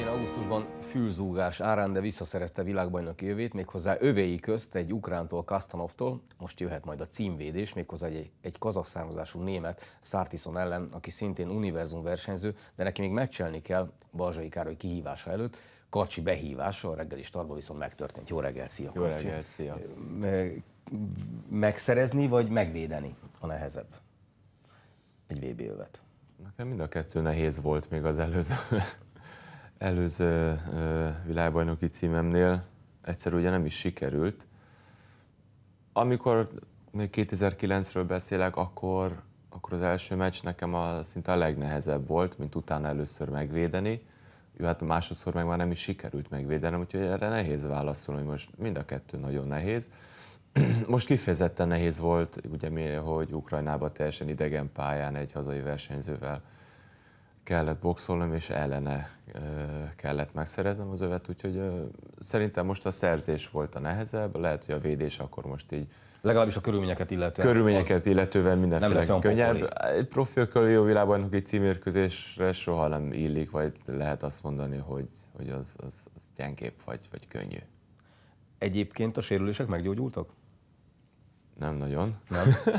Idén augusztusban fülzúgás árán, de visszaszerezte világbajnoki jövét, méghozzá övéi közt egy ukrántól, Kastanovtól, most jöhet majd a címvédés, méghozzá egy, egy kazak származású német, Szártiszon ellen, aki szintén univerzum versenyző, de neki még meccselni kell Balzsai Károly kihívása előtt, Karcsi behívása, a reggeli startból viszont megtörtént. Jó reggel, szia! Jó Karcsi. reggel, szia! Megszerezni vagy megvédeni a nehezebb? Egy VB övet. Nekem mind a kettő nehéz volt még az előző előző világbajnoki címemnél egyszer ugye nem is sikerült. Amikor még 2009-ről beszélek, akkor, akkor az első meccs nekem a, szinte a legnehezebb volt, mint utána először megvédeni. Jó, hát másodszor meg már nem is sikerült megvédenem, úgyhogy erre nehéz válaszolni, hogy most mind a kettő nagyon nehéz. Most kifejezetten nehéz volt, ugye hogy Ukrajnában teljesen idegen pályán egy hazai versenyzővel kellett boxolnom, és ellene kellett megszereznem az övet, úgyhogy szerintem most a szerzés volt a nehezebb, lehet, hogy a védés akkor most így Legalábbis a körülményeket illetően. Körülményeket illetően mindenféle könnyebb. Popoli. Egy profi jó világbajnoki címérkőzésre soha nem illik, vagy lehet azt mondani, hogy, hogy az, az, az gyengébb vagy, vagy könnyű. Egyébként a sérülések meggyógyultak? Nem nagyon. Nem.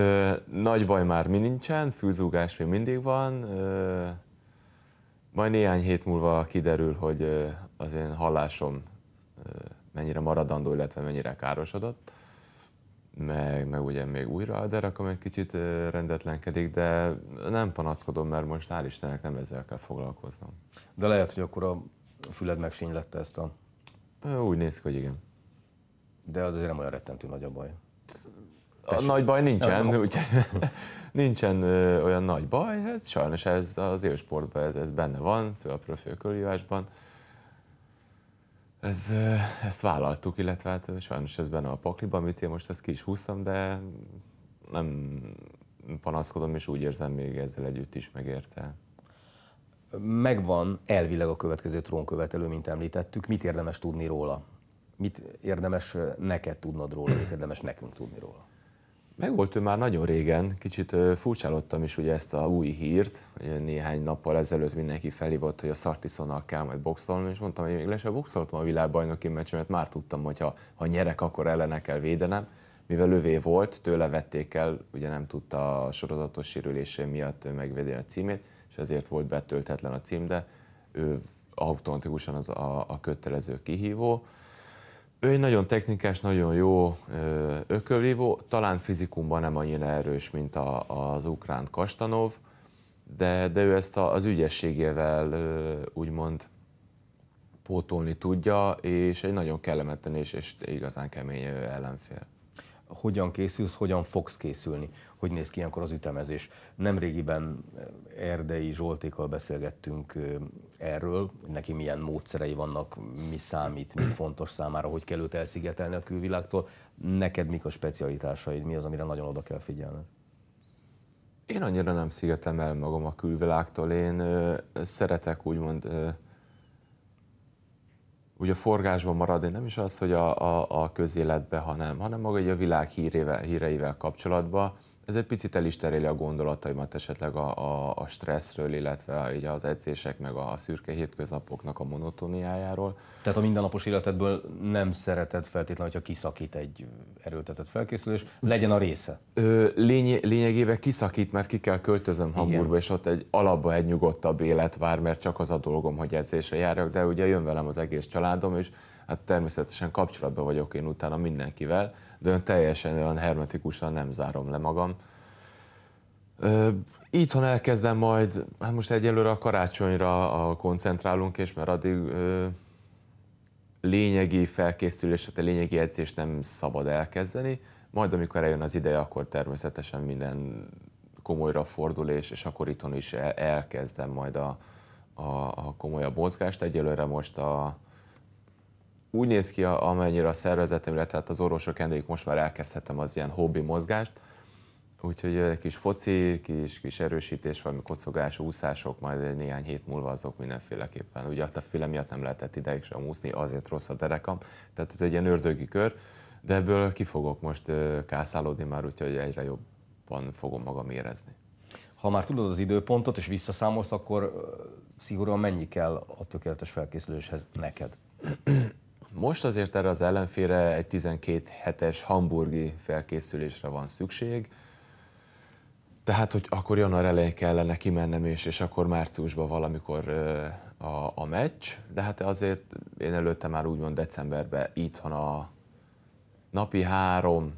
Ö, nagy baj már mi nincsen, fűzúgás még mindig van. Ö, majd néhány hét múlva kiderül, hogy az én hallásom mennyire maradandó, illetve mennyire károsodott. Meg, meg ugye még újra a derekam egy kicsit rendetlenkedik, de nem panaszkodom, mert most hál' Istennek nem ezzel kell foglalkoznom. De lehet, hogy akkor a füled megsínylette ezt a... Úgy néz ki, hogy igen. De az azért nem olyan rettentő nagy a baj. Tessék. Nagy baj nincsen, no. úgy, nincsen ö, olyan nagy baj, hát sajnos ez az élsportban ez, ez benne van, fő a profilkörülívásban. Ez, ö, ezt vállaltuk, illetve hát sajnos ez benne a pakliban, amit én most ezt ki is húztam, de nem panaszkodom, és úgy érzem még ezzel együtt is megérte. Megvan elvileg a következő trónkövetelő, mint említettük. Mit érdemes tudni róla? mit érdemes neked tudnod róla, mit érdemes nekünk tudni róla? Megvolt ő már nagyon régen, kicsit furcsálottam is ugye ezt a új hírt, néhány nappal ezelőtt mindenki felhívott, hogy a Sartisonnal kell majd boxolnom, és mondtam, hogy még lesz a boxoltam a világbajnoki mert már tudtam, hogy ha, ha nyerek, akkor ellene kell védenem. Mivel lövé volt, tőle vették el, ugye nem tudta a sorozatos sérülése miatt megvédeni a címét, és ezért volt betölthetlen a cím, de ő automatikusan az a, a kötelező kihívó ő egy nagyon technikás, nagyon jó ökölvívó, talán fizikumban nem annyira erős, mint a, az ukrán Kastanov, de, de ő ezt a, az ügyességével úgymond pótolni tudja, és egy nagyon kellemetlen és, és igazán kemény ellenfél. Hogyan készülsz, hogyan fogsz készülni? Hogy néz ki ilyenkor az ütemezés? Nemrégiben Erdei Zsoltékkal beszélgettünk erről, neki milyen módszerei vannak, mi számít, mi fontos számára, hogy kell őt elszigetelni a külvilágtól. Neked mik a specialitásaid, mi az, amire nagyon oda kell figyelned? Én annyira nem szigetem el magam a külvilágtól, én ö, szeretek úgymond ö, úgy a forgásban maradni, nem is az, hogy a, a, a közéletbe, hanem, hanem maga a világ hírével, híreivel kapcsolatban ez egy picit el is teréli a gondolataimat esetleg a, a, a stresszről, illetve így az edzések, meg a szürke hétköznapoknak a monotoniájáról. Tehát a mindennapos életedből nem szereted feltétlenül, hogyha kiszakít egy erőltetett felkészülés, legyen a része. Ö, lény, lényegében kiszakít, mert ki kell költözöm Hamburgba, és ott egy alapba egy nyugodtabb élet vár, mert csak az a dolgom, hogy edzésre járjak, de ugye jön velem az egész családom, és hát természetesen kapcsolatban vagyok én utána mindenkivel, de teljesen olyan hermetikusan nem zárom le magam. Ö, itthon elkezdem majd, hát most egyelőre a karácsonyra a koncentrálunk, és mert addig ö, lényegi felkészülés, tehát lényegi edzést nem szabad elkezdeni, majd amikor eljön az ideje, akkor természetesen minden komolyra fordul, és, és akkor itthon is elkezdem majd a, a, a komolyabb mozgást. Egyelőre most a, úgy néz ki, amennyire a szervezetem, illetve hát az orvosok endélyük most már elkezdhetem az ilyen hobbi mozgást, úgyhogy egy kis foci, kis, kis erősítés, valami kocogás, úszások, majd egy néhány hét múlva azok mindenféleképpen. Ugye hát a füle miatt nem lehetett ideig sem úszni, azért rossz a derekam, tehát ez egy ilyen ördögi kör, de ebből ki fogok most kászálódni már, úgyhogy egyre jobban fogom magam érezni. Ha már tudod az időpontot és visszaszámolsz, akkor szigorúan mennyi kell a tökéletes felkészüléshez neked? Most azért erre az ellenfére egy 12 hetes hamburgi felkészülésre van szükség, tehát, hogy akkor január elején kellene kimennem és, és akkor márciusban valamikor a, a meccs, de hát azért én előtte már úgymond decemberben itthon a napi három,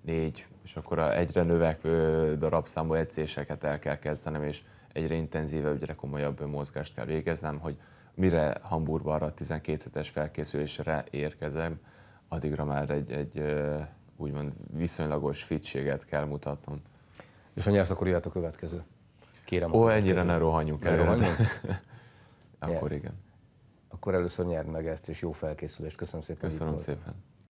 négy, és akkor a egyre növekvő darabszámú edzéseket el kell kezdenem, és egyre intenzívebb, egyre komolyabb mozgást kell végeznem, hogy mire Hamburgba arra a 12 hetes felkészülésre érkezem, addigra már egy, egy úgymond viszonylagos fitséget kell mutatnom. És ha nyersz, akkor jöhet a következő. Kérem. Ó, ennyire ne rohanjunk el. akkor igen. Akkor először nyerd meg ezt, és jó felkészülést. Köszönöm szépen. Köszönöm szépen. Volt.